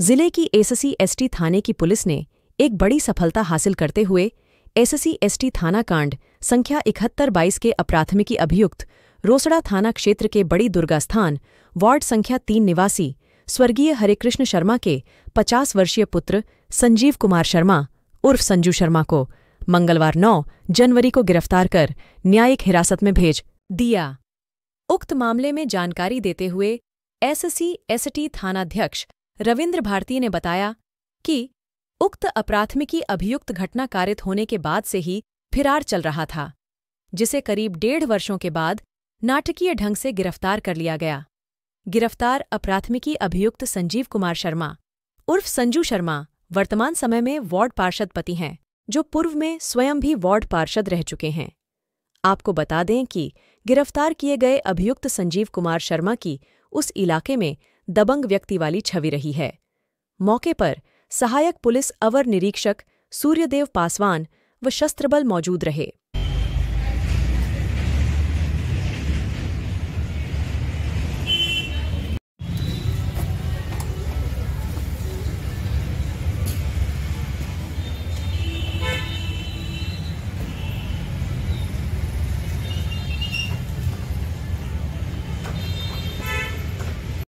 जिले की SC ST थाने की पुलिस ने एक बड़ी सफलता हासिल करते हुए एससी एसटी थाना कांड संख्या इकहत्तर बाईस के अप्राथमिकी अभियुक्त रोसड़ा थाना क्षेत्र के बड़ी दुर्गा स्थान वार्ड संख्या तीन निवासी स्वर्गीय हरेकृष्ण शर्मा के 50 वर्षीय पुत्र संजीव कुमार शर्मा उर्फ संजू शर्मा को मंगलवार 9 जनवरी को गिरफ्तार कर न्यायिक हिरासत में भेज दिया उक्त मामले में जानकारी देते हुए एससी एसटी थानाध्यक्ष रविंद्र भारती ने बताया कि उक्त अप्राथमिकी अभियुक्त घटना कारित होने के बाद से ही फिरार चल रहा था जिसे करीब डेढ़ वर्षों के बाद नाटकीय ढंग से गिरफ्तार कर लिया गया गिरफ्तार अप्राथमिकी अभियुक्त संजीव कुमार शर्मा उर्फ संजू शर्मा वर्तमान समय में वार्ड पार्षद पति हैं जो पूर्व में स्वयं भी वार्ड पार्षद रह चुके हैं आपको बता दें कि गिरफ्तार किए गए अभियुक्त संजीव कुमार शर्मा की उस इलाके में दबंग व्यक्ति वाली छवि रही है मौके पर सहायक पुलिस अवर निरीक्षक सूर्यदेव पासवान व शस्त्रबल मौजूद रहे